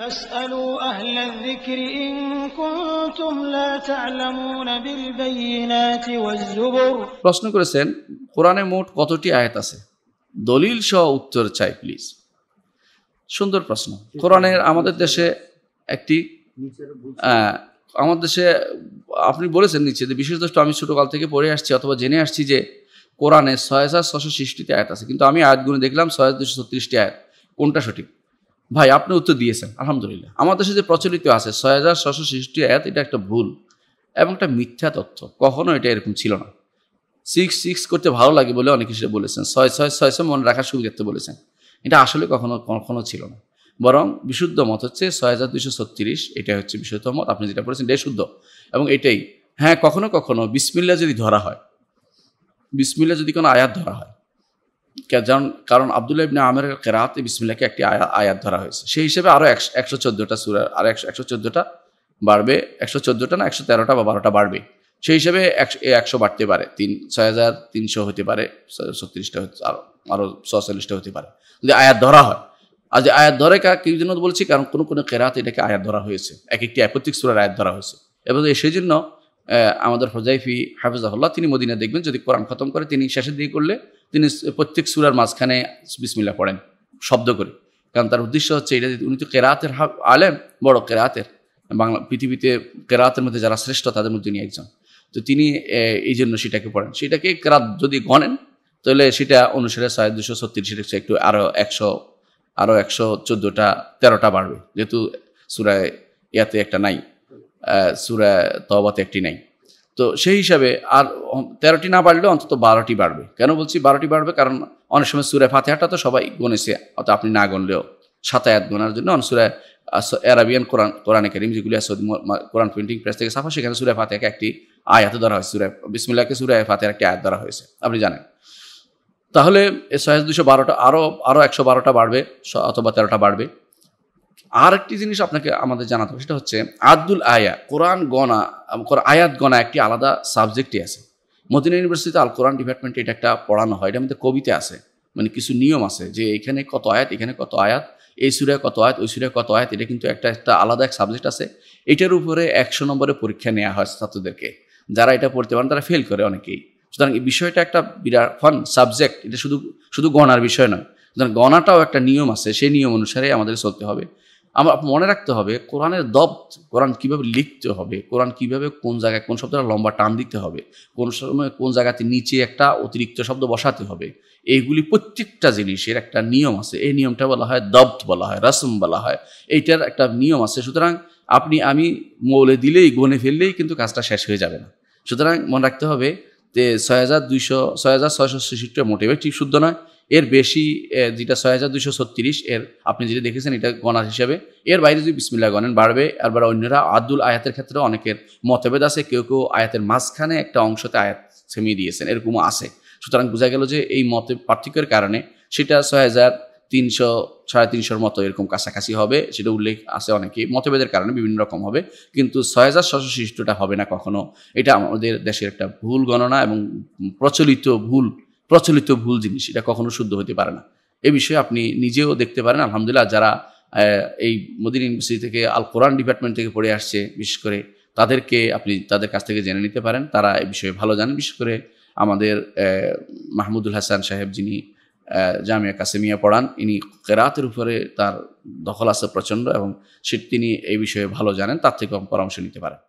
প্রশ্ন করেছেন কোরআনে মোট কতটি আয়াত আছে দলিল সহ উত্তর চাই প্লিজ সুন্দর প্রশ্ন কোরআনের আমাদের দেশে একটি আমাদের দেশে আপনি বলেছেন নিচে যে বিশেষ দোষ আমি ছোটোকাল থেকে পড়ে আসছি অথবা জেনে আসছি যে কোরআনে ছয় হাজার ছশো সৃষ্টিটি আয়াত আছে কিন্তু আমি আয়াতগুলো দেখলাম ছয় হাজার দুশো ছত্রিশটি আয়াত কোনটা সঠিক ভাই আপনি উত্তর দিয়েছেন আলহামদুলিল্লাহ আমাদের দেশে যে প্রচলিত আছে ছয় হাজার ছশো সৃষ্টি আয়াত এটা একটা ভুল এবং একটা মিথ্যা তথ্য কখনো এটা এরকম ছিল না সিক্স সিক্স করতে ভালো লাগে বলে অনেক কিছু বলেছেন ছয় ছয় ছয় ছয় মনে রাখার করতে বলেছেন এটা আসলে কখনো কখনো ছিল না বরং বিশুদ্ধ মত হচ্ছে ছয় হাজার দুইশো ছত্রিশ এটাই হচ্ছে বিশুদ্ধ মত আপনি যেটা বলেছেন এটাই শুদ্ধ এবং এটাই হ্যাঁ কখনো কখনো বিসমিল্লা যদি ধরা হয় বিসমিল্লা যদি কোনো আয়াত ধরা হয় কারণ কারণ আবদুল্লাহ ইবনে আমের কেরাতে বিসমিল্লাকে একটি আয়াত ধরা হয়েছে সেই হিসেবে আরও একশো চোদ্দোটা সুরা আর একশো একশো চোদ্দোটা বাড়বে একশো চোদ্দোটা না একশো তেরোটা বা বারোটা বাড়বে সেই হিসেবে একশো একশো বাড়তে পারে তিন ছয় হাজার তিনশো হতে পারে ছত্রিশটা আরও আরও ছচল্লিশটা হতে পারে যদি আয়াত ধরা হয় আর যে আয়াত ধরে কা কি জন্য বলছি কারণ কোনো কোনো কেরাত এটাকে আয়াত ধরা হয়েছে এক একটি একত্রিক সুরার আয়াত ধরা হয়েছে এবং সেই জন্য আমাদের হোজাইফি হাফিজাহুল্লাহ তিনি মদিনা দেখবেন যদি কোরআন খতম করে তিনি শেষের দিকে করলে তিনি প্রত্যেক সুরার মাঝখানে বিসমিল্লা পড়েন শব্দ করে কারণ তার উদ্দেশ্য হচ্ছে এটা উনি তো কেরাতের আলেম বড় কেরাতের বাংলা পৃথিবীতে কেরাতের মধ্যে যারা শ্রেষ্ঠ তাদের মধ্যে তিনি একজন তো তিনি এই জন্য সেটাকে পড়েন সেটাকে কেরাত যদি গণেন তাহলে সেটা অনুসারে ছয় দুশো সেটা একটু আরও একশো আরও একশো চোদ্দোটা তেরোটা বাড়বে যেহেতু সুরায় ইয়াতে একটা নাই সুরা তবাতে একটি নেই তো সেই হিসাবে আর তেরোটি না বাড়লে অন্তত বারোটি বাড়বে কেন বলছি বারোটি বাড়বে কারণ অনেক সময় সুরা ফাতেহাটা তো সবাই গণেছে অত আপনি না গণলেও সাতায়াত গোনার জন্য সুরা অ্যারাবিয়ান কোরআন কোরআন একাডেমি যেগুলি সৌদি কোরআন প্রিন্টিং প্রেস থেকে সাফা সেখানে সুরে ফাতে একটি আয়াত ধরা হয়েছে সুরে বিসমিল্লাকে সুরে ফাতে একটি আয়াত ধরা হয়েছে আপনি জানেন তাহলে ছয় দুশো বারোটা আরও আরও একশো বারোটা বাড়বে অথবা তেরোটা বাড়বে আর একটি জিনিস আপনাকে আমাদের জানাতে হবে সেটা হচ্ছে আব্দুল আয়া কোরআন গণা আয়াত গণা একটি আলাদা সাবজেক্টই আছে মদিনা ইউনিভার্সিটিতে আল কোরআন ডিপার্টমেন্টে এটা একটা পড়ানো হয় এটা মধ্যে কবিতা আছে মানে কিছু নিয়ম আছে যে এখানে কত আয়াত এখানে কত আয়াত এই সুরায় কত আয়াত ওই সুরায় কত আয়াত এটা কিন্তু একটা একটা আলাদা এক সাবজেক্ট আছে এটার উপরে একশো নম্বরে পরীক্ষা নেওয়া হয় ছাত্রদেরকে যারা এটা পড়তে পারেন তারা ফেল করে অনেকেই সুতরাং এই বিষয়টা একটা বিরাট ফান সাবজেক্ট এটা শুধু শুধু গণার বিষয় নয় সুতরাং গণাটাও একটা নিয়ম আছে সেই নিয়ম অনুসারে আমাদের চলতে হবে আমার মনে রাখতে হবে কোরআনের দব কোরআন কীভাবে লিখতে হবে কোরআন কিভাবে কোন জায়গায় কোন শব্দটা লম্বা টান দিতে হবে কোন সময় কোন জায়গাতে নিচে একটা অতিরিক্ত শব্দ বসাতে হবে এইগুলি প্রত্যেকটা জিনিসের একটা নিয়ম আছে এই নিয়মটা বলা হয় দব্দ বলা হয় রসম বলা হয় এইটার একটা নিয়ম আছে সুতরাং আপনি আমি মৌলে দিলেই গনে ফেললেই কিন্তু কাজটা শেষ হয়ে যাবে না সুতরাং মনে রাখতে হবে যে ছয় হাজার দুইশো ছয় হাজার ছয়শো ছেষট্টি মোটেও ঠিক শুদ্ধ নয় এর বেশি যেটা ছয় হাজার দুশো ছত্রিশ এর আপনি যেটা দেখেছেন এটা গণার হিসাবে এর বাইরে যদি বিসমিল্লা গণেন বাড়বে আর অন্যরা আব্দুল আয়াতের ক্ষেত্রে অনেকের মতভেদ আছে কেউ কেউ আয়াতের মাঝখানে একটা অংশতে আয়াত থেমিয়ে দিয়েছেন এরকমও আছে সুতরাং বোঝা গেল যে এই মতে পার্থক্যের কারণে সেটা ছয় হাজার তিনশো সাড়ে তিনশোর মতো এরকম কাছাকাছি হবে সেটা উল্লেখ আছে অনেকে মতভেদের কারণে বিভিন্ন রকম হবে কিন্তু ছয় হাজার ছশো সৃষ্টটা হবে না কখনো এটা আমাদের দেশের একটা ভুল গণনা এবং প্রচলিত ভুল প্রচলিত ভুল জিনিস এটা কখনো শুদ্ধ হতে পারে না এ বিষয়ে আপনি নিজেও দেখতে পারেন আলহামদুলিল্লাহ যারা এই মদিন ইউনিভার্সিটি থেকে আল কোরআন ডিপার্টমেন্ট থেকে পড়ে আসছে বিশেষ করে তাদেরকে আপনি তাদের কাছ থেকে জেনে নিতে পারেন তারা এ বিষয়ে ভালো জানেন বিশেষ করে আমাদের মাহমুদুল হাসান সাহেব যিনি জামিয়া কাসেমিয়া পড়ান ইনি কেরাতের উপরে তার দখল আছে প্রচণ্ড এবং তিনি এই বিষয়ে ভালো জানেন তার থেকে পরামর্শ নিতে পারেন